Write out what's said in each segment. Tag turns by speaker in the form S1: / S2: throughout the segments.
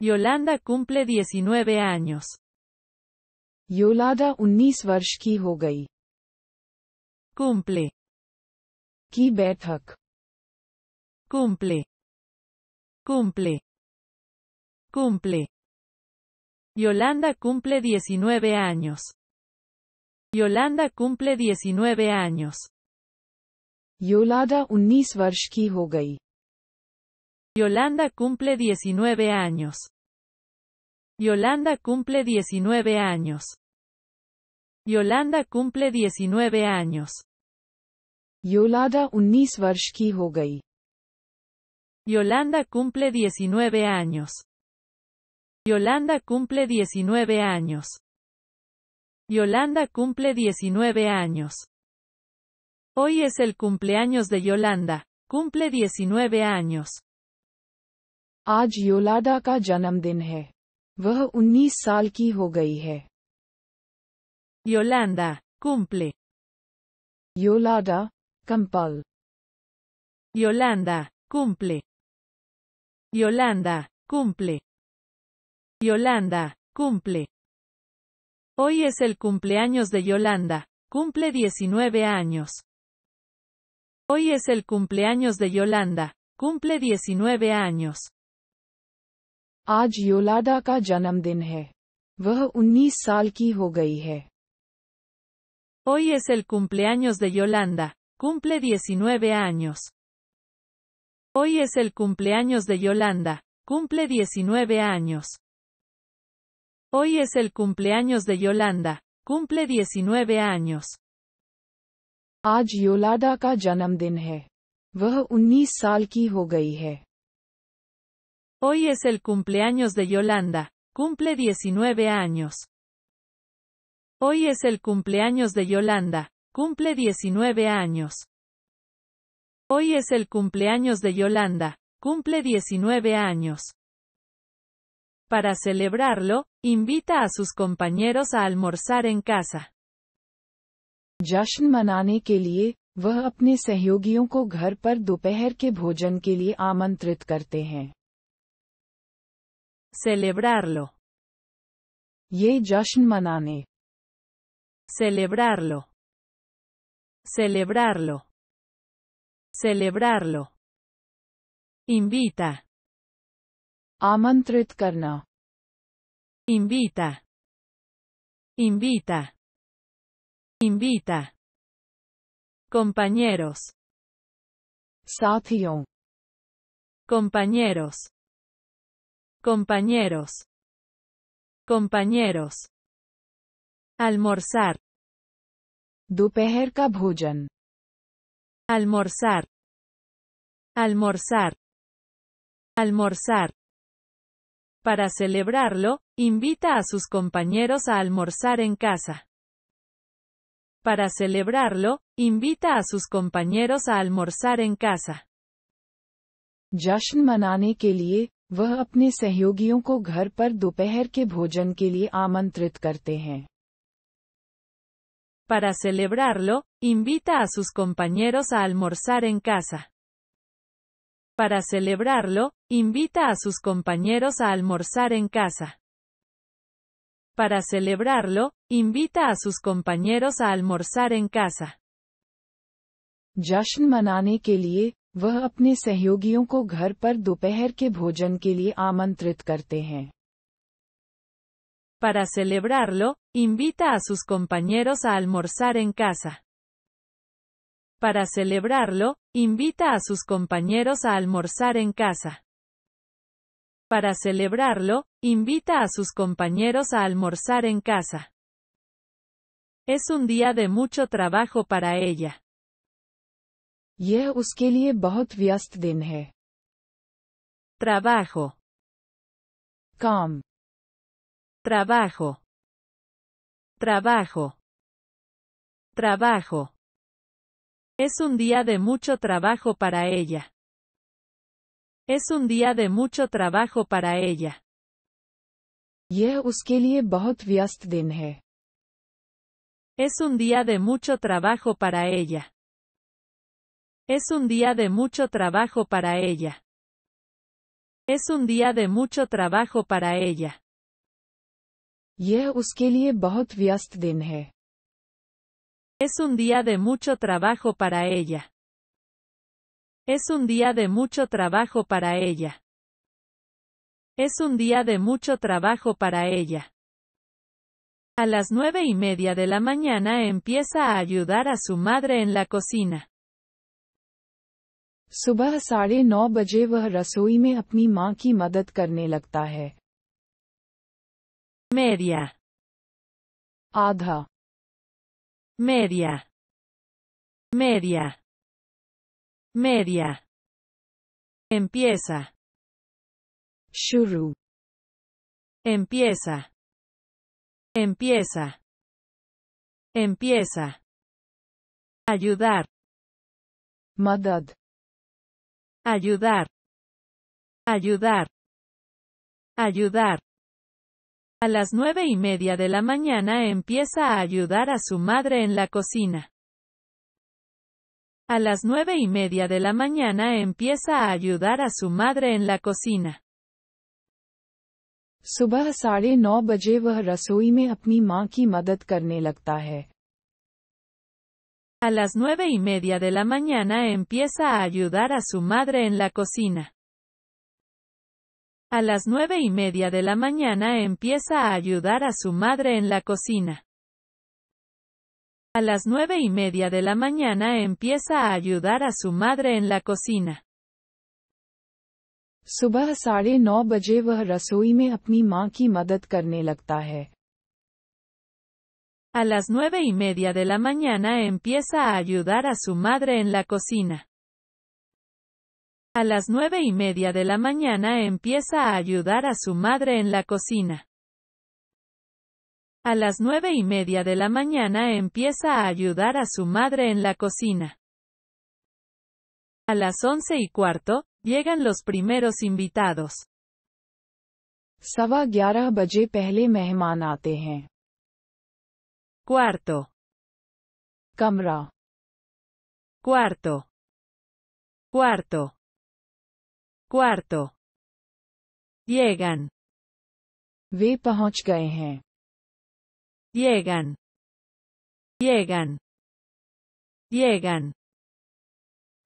S1: Yolanda cumple 19 años.
S2: Yolada 19
S3: varsh ki cumple Ki cumple cumple
S1: cumple Yolanda cumple 19 años. Yolanda cumple 19 años. Yolanda 19 varsh ki Yolanda cumple 19 años. Yolanda cumple 19 años. Yolanda cumple 19 años. Yolanda 19 hogai. Yolanda cumple 19 años. Yolanda cumple 19 años. Yolanda cumple 19 años. Hoy es el cumpleaños de Yolanda, cumple 19 años. आज
S2: योलाडा का 19
S1: Yolanda, cumple.
S3: Yolanda, campal. Yolanda, cumple. Yolanda, cumple.
S1: Yolanda, cumple. Hoy es el cumpleaños de Yolanda, cumple 19 años. Hoy es el cumpleaños de Yolanda, cumple 19 años. आज
S2: योलाडा का जन्मदिन है वह 19 साल की हो गई है
S1: Hoy es el cumpleaños de Yolanda. Cumple 19 años. Hoy es el cumpleaños de Yolanda. Cumple 19 años. Hoy es el cumpleaños de Yolanda. Cumple 19 años. आज
S2: का जन्मदिन है वह 19 साल की हो गई है
S1: Hoy es el cumpleaños de Yolanda. Cumple 19 años. Hoy es el cumpleaños de Yolanda. Cumple 19 años. Hoy es el cumpleaños de Yolanda. Cumple 19 años. Para celebrarlo, invita a sus compañeros a almorzar en casa
S3: celebrarlo. Ye jashn Celebrarlo. Celebrarlo. Celebrarlo. Invita. Amantrit karna. Invita. Invita. Invita. Compañeros. Sathiyon. Compañeros compañeros, compañeros, almorzar, dupeher almorzar,
S1: almorzar, almorzar. Para celebrarlo, invita a sus compañeros a almorzar en casa. Para celebrarlo, invita a sus compañeros a almorzar en casa. Para celebrarlo, invita a sus compañeros a almorzar en casa. Para celebrarlo, invita a sus compañeros a almorzar en casa. Para celebrarlo, invita a sus compañeros a almorzar en casa. Para celebrarlo, invita a sus compañeros a almorzar en casa. Para celebrarlo, invita a sus compañeros a almorzar en casa. Para celebrarlo, invita a sus compañeros a almorzar en casa. Es un día de mucho trabajo para ella
S3: trabajo com trabajo trabajo
S1: trabajo Es un día de mucho trabajo para ella. Es un día de mucho trabajo para ella. Es un día de mucho trabajo para ella. Es un día de mucho trabajo para ella. Es un día de mucho trabajo para ella. Es un día de mucho trabajo para ella. Es un día de mucho trabajo para ella. Es un día de mucho trabajo para ella. A las nueve y media de la mañana empieza a ayudar a su madre en la cocina.
S2: सुबह साढ़े नौ बजे वह रसोई में अपनी माँ की मदद करने लगता है
S3: मेरिया आधा मेरिया मेरिया मेरिया एम्पियसा शुरू एम्पियसा एम्पियसा एम्पियसा अयुदार मदद ayudar, ayudar, ayudar.
S1: A las nueve y media de la mañana empieza a ayudar a su madre en la cocina. A las nueve y media de la mañana empieza a ayudar a su madre en la cocina.
S2: सुबह बजे वह रसोई में अपनी
S1: a las nueve y media de la mañana empieza a ayudar a su madre en la cocina. A las nueve y media de la mañana empieza a ayudar a su madre en la cocina. A las nueve y media de la mañana empieza a ayudar a su madre en la cocina. A las nueve y media de la mañana empieza a ayudar a su madre en la cocina. A las nueve y media de la mañana empieza a ayudar a su madre en la cocina. A las nueve y media de la mañana empieza a ayudar a su madre en la cocina. A las once y cuarto, llegan los primeros invitados cuarto
S3: camra cuarto cuarto cuarto llegan ve llegan llegan llegan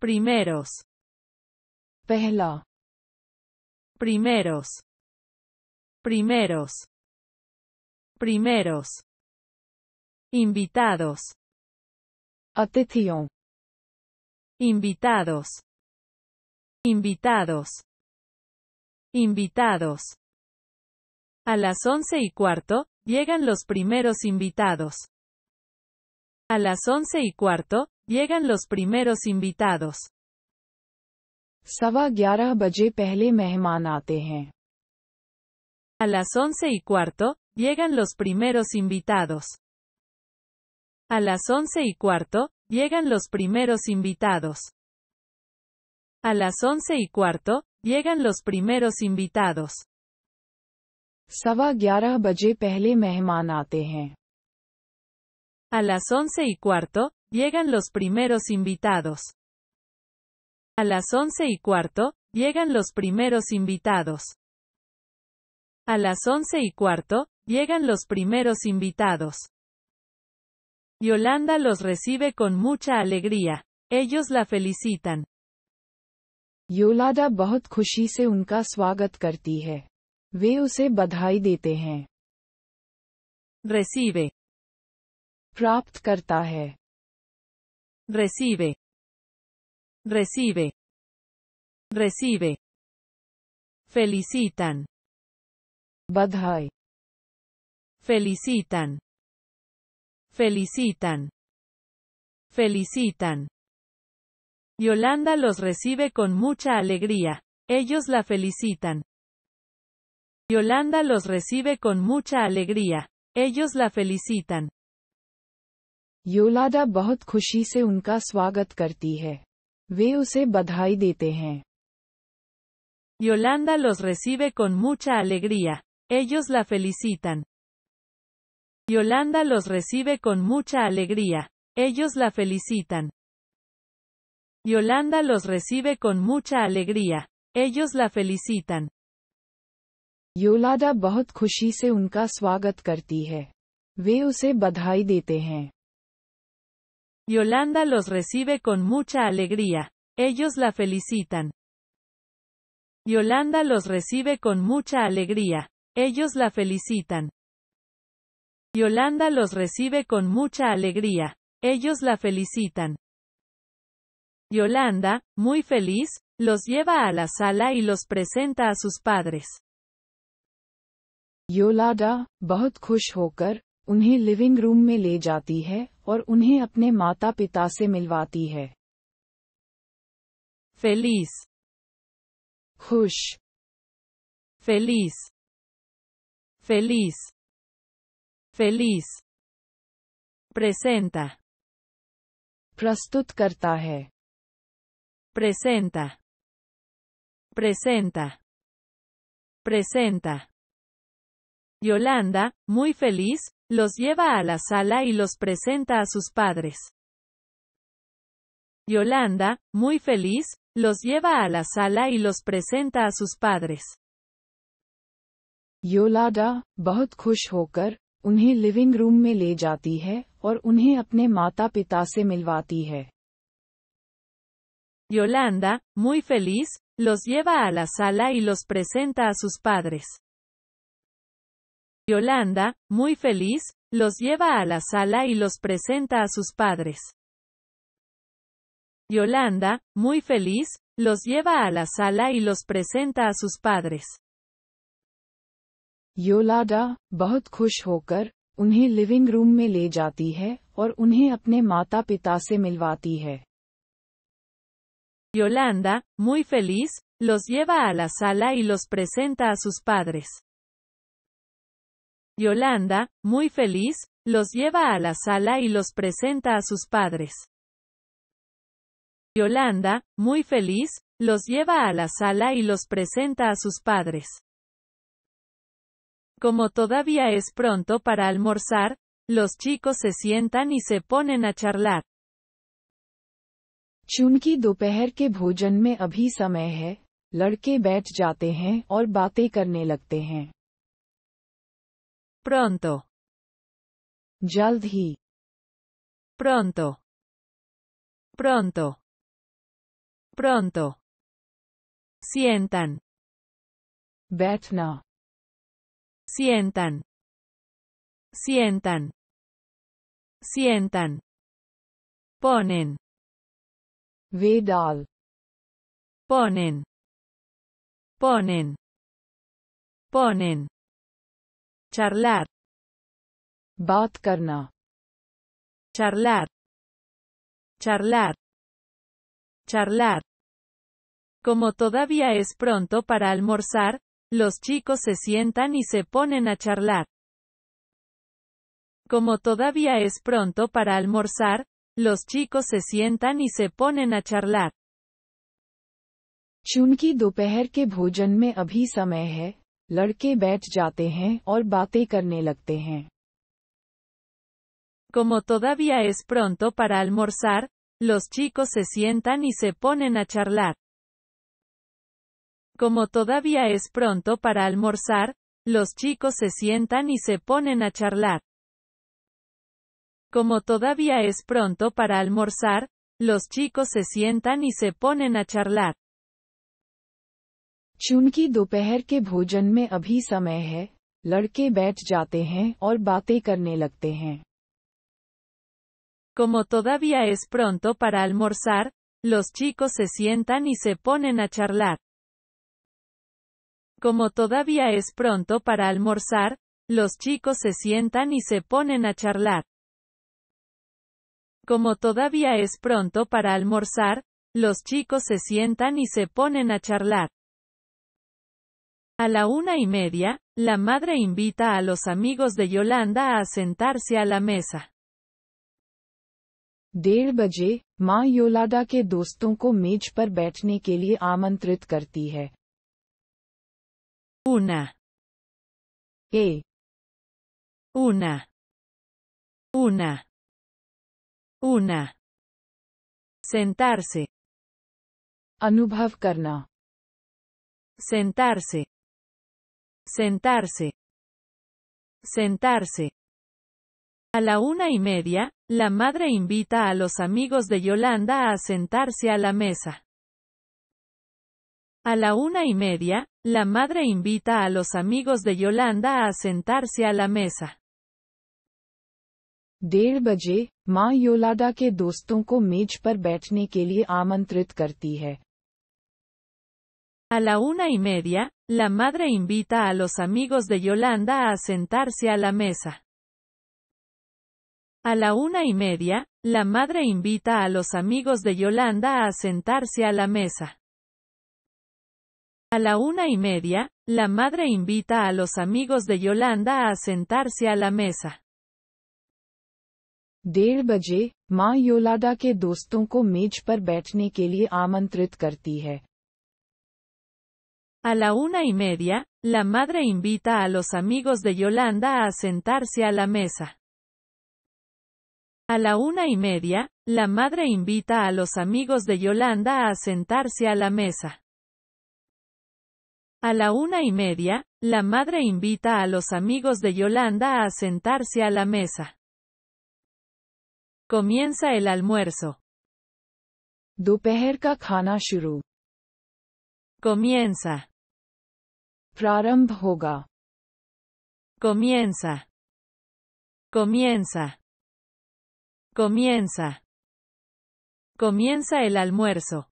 S3: primeros pehla primeros primeros primeros Invitados. Atención. Invitados. Invitados. Invitados.
S1: A las once y cuarto, llegan los primeros invitados. A las once y cuarto, llegan los primeros invitados. A las once y cuarto, llegan los primeros invitados. A las once y cuarto, llegan los primeros invitados. A las once y cuarto, llegan los primeros invitados. A las once y cuarto, llegan los primeros invitados. A las once y cuarto, llegan los primeros invitados. A las once y cuarto, llegan los primeros invitados. Yolanda los recibe con mucha alegría. Ellos la felicitan.
S2: Yolanda bahut Khushi se unka swagat karti hai. Ve
S3: recibe Propt karta recibe recibe recibe felicitan Badhai. felicitan
S1: Felicitan. Felicitan. Yolanda los recibe con mucha alegría. Ellos la felicitan. Yolanda los recibe con mucha alegría. Ellos la felicitan.
S2: Yolanda
S1: Yolanda los recibe con mucha alegría. Ellos la felicitan. Yolanda los recibe con mucha alegría. Ellos la felicitan. Yolanda los recibe con mucha alegría. Ellos la felicitan. Yolanda
S2: bahut Khushi se unka swagat karti hai. Ve badhai dete
S1: Yolanda los recibe con mucha alegría. Ellos la felicitan. Yolanda los recibe con mucha alegría. Ellos la felicitan. Yolanda los recibe con mucha alegría. Ellos la felicitan. Yolanda, muy feliz, los lleva a la sala y los presenta a sus padres.
S2: Yolanda, बहुत खुश होकर, उन्हें living room में ले जाती है
S3: और उन्हें अपने माता पिता से मिलवाती है. Feliz. Hush. Feliz. Feliz. Feliz. Presenta. प्रस्तुत Presenta.
S1: Presenta. Presenta. Yolanda, muy feliz, los lleva a la sala y los presenta a sus padres. Yolanda, muy feliz, los lleva a la sala y los presenta a sus padres.
S2: Yolanda, bahut
S1: Yolanda, muy feliz, los lleva a la sala y los presenta a sus padres. Yolanda, muy feliz, los lleva a la sala y los presenta a sus padres. Yolanda, muy feliz, los lleva a la sala y los presenta a sus padres.
S2: योलाडा
S1: Yolanda, muy feliz, los lleva a la sala y los presenta a sus padres. Yolanda, muy feliz, los lleva a la sala y los presenta a sus padres. Yolanda, muy feliz, los lleva a la sala y los presenta a sus padres. Como todavía es pronto para almorzar, los chicos se sientan y se ponen a charlar.
S2: चूंकि दोपहर के भोजन में अभी समय है लड़के बैठ जाते हैं और बातें करने लगते हैं
S3: pronto जल्द ही pronto pronto pronto sientan बैठना sientan, sientan, sientan, ponen, vedal, ponen, ponen, ponen, charlar, bat charlar,
S1: charlar, charlar. Como todavía es pronto para almorzar, los chicos se sientan y se ponen a charlar. Como todavía es pronto para almorzar, los chicos se sientan y se ponen a charlar. Como todavía es pronto para almorzar, los chicos se sientan y se ponen a charlar. Como todavía es pronto para almorzar, los chicos se sientan y se ponen a charlar. Como todavía es pronto para almorzar, los chicos se sientan y se ponen a charlar. Como todavía es pronto para almorzar, los chicos se sientan y se ponen a charlar. Como todavía es pronto para almorzar, los chicos se sientan y se ponen a charlar. Como todavía es pronto para almorzar, los chicos se sientan y se ponen a charlar. A la una y media, la madre invita a los amigos de Yolanda a sentarse a la mesa
S3: una e una una una sentarse anubhavkarna sentarse sentarse
S1: sentarse a la una y media, la madre invita a los amigos de Yolanda a sentarse a la mesa. A la una y media, la madre invita a los amigos de Yolanda a sentarse a la mesa. A la una y media, la madre invita a los amigos de Yolanda a sentarse a la mesa. A la una y media, la madre invita a los amigos de Yolanda a sentarse a la mesa. A la una y media, la madre invita a los amigos de Yolanda a sentarse a la mesa. A la una y media, la madre invita a los amigos de Yolanda a sentarse a la mesa. A la una y media, la madre invita a los amigos de Yolanda a sentarse a la mesa. A la una y media, la madre invita a los amigos de Yolanda a sentarse a la mesa. Comienza el almuerzo. Comienza.
S3: Comienza. Comienza. Comienza. Comienza el almuerzo.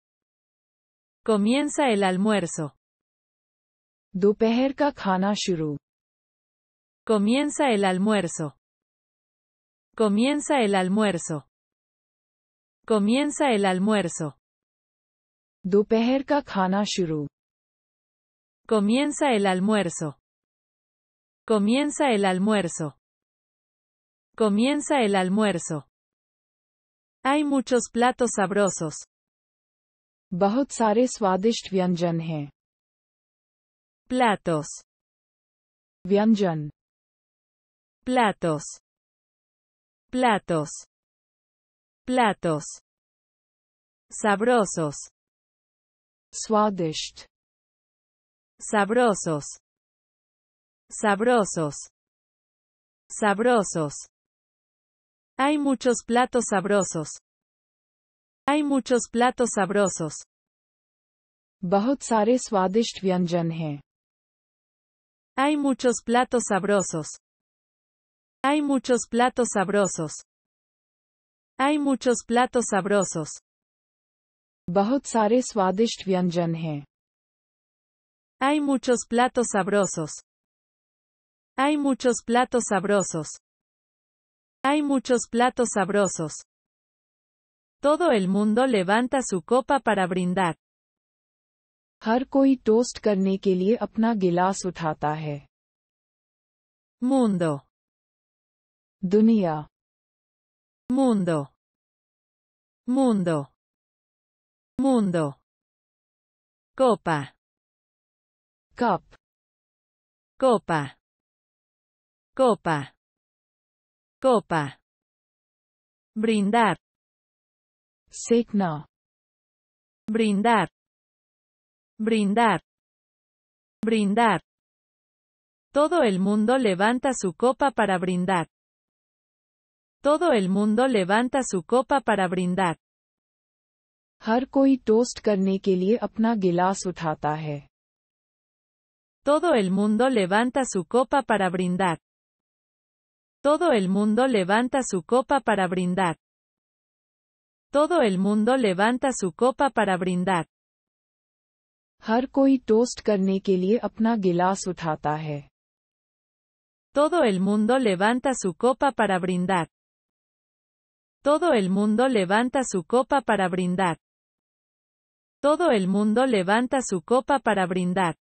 S3: Comienza el almuerzo. दोपहर का Comienza el almuerzo. Comienza el almuerzo. Comienza el almuerzo. दोपहर का Comienza el almuerzo. Comienza el almuerzo. Comienza el almuerzo. Hay muchos platos sabrosos platos Vianjan. Platos. Platos. Platos. Sabrosos. Swadisht. Sabrosos. Sabrosos. Sabrosos. Hay muchos platos sabrosos. Hay muchos platos sabrosos. Bahut sare hay muchos platos sabrosos. Hay muchos platos sabrosos. Hay muchos platos sabrosos. Hay muchos platos sabrosos.
S1: Hay muchos platos sabrosos. Hay muchos platos sabrosos. Todo el mundo levanta su copa para brindar.
S3: हर कोई टोस्ट करने के लिए अपना गिलास उठाता है मोंदो दुनिया मोंदो मोंदो मोंदो कोपा कप कोपा कोपा कोपा ब्रिंदार सेकना ब्रिंदार Brindar. Brindar. Todo
S1: el mundo levanta su copa para brindar. Todo el mundo levanta su copa para brindar.
S2: Har koi toast
S1: Todo el mundo levanta su copa para brindar. Todo el mundo levanta su copa para brindar. Todo el mundo levanta su copa para brindar.
S2: Todo
S1: el mundo levanta su copa para brindar. Todo el mundo levanta su copa para brindar. Todo el mundo levanta su copa para brindar.